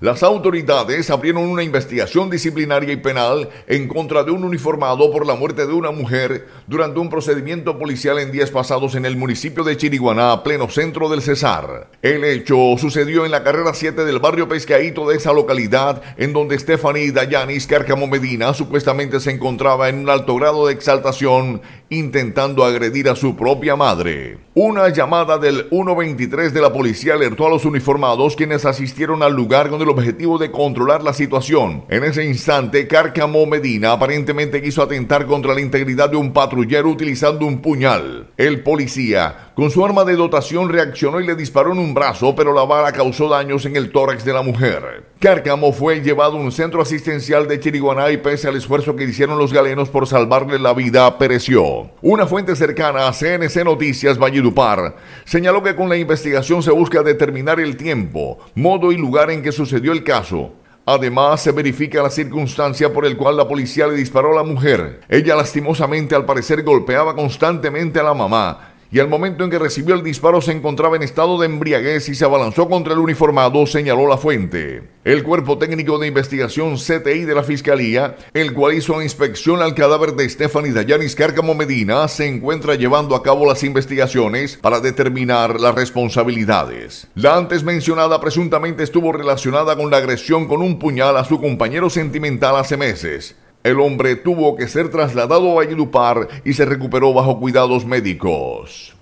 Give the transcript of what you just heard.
Las autoridades abrieron una investigación disciplinaria y penal en contra de un uniformado por la muerte de una mujer durante un procedimiento policial en días pasados en el municipio de Chiriguaná, pleno centro del Cesar. El hecho sucedió en la carrera 7 del barrio Pescaíto de esa localidad, en donde Stephanie Dayanis Cárcamo Medina supuestamente se encontraba en un alto grado de exaltación intentando agredir a su propia madre. Una llamada del 123 de la policía alertó a los uniformados quienes asistieron al lugar donde objetivo de controlar la situación. En ese instante, Cárcamo Medina aparentemente quiso atentar contra la integridad de un patrullero utilizando un puñal. El policía con su arma de dotación reaccionó y le disparó en un brazo, pero la bala causó daños en el tórax de la mujer. Cárcamo fue llevado a un centro asistencial de Chiriguaná y pese al esfuerzo que hicieron los galenos por salvarle la vida, pereció. Una fuente cercana a CNC Noticias Valledupar señaló que con la investigación se busca determinar el tiempo, modo y lugar en que sucedió el caso. Además, se verifica la circunstancia por el cual la policía le disparó a la mujer. Ella lastimosamente al parecer golpeaba constantemente a la mamá y al momento en que recibió el disparo se encontraba en estado de embriaguez y se abalanzó contra el uniformado, señaló la fuente. El cuerpo técnico de investigación CTI de la Fiscalía, el cual hizo la inspección al cadáver de Stephanie Dayanis Cárcamo Medina, se encuentra llevando a cabo las investigaciones para determinar las responsabilidades. La antes mencionada presuntamente estuvo relacionada con la agresión con un puñal a su compañero sentimental hace meses. El hombre tuvo que ser trasladado a Valledupar y se recuperó bajo cuidados médicos.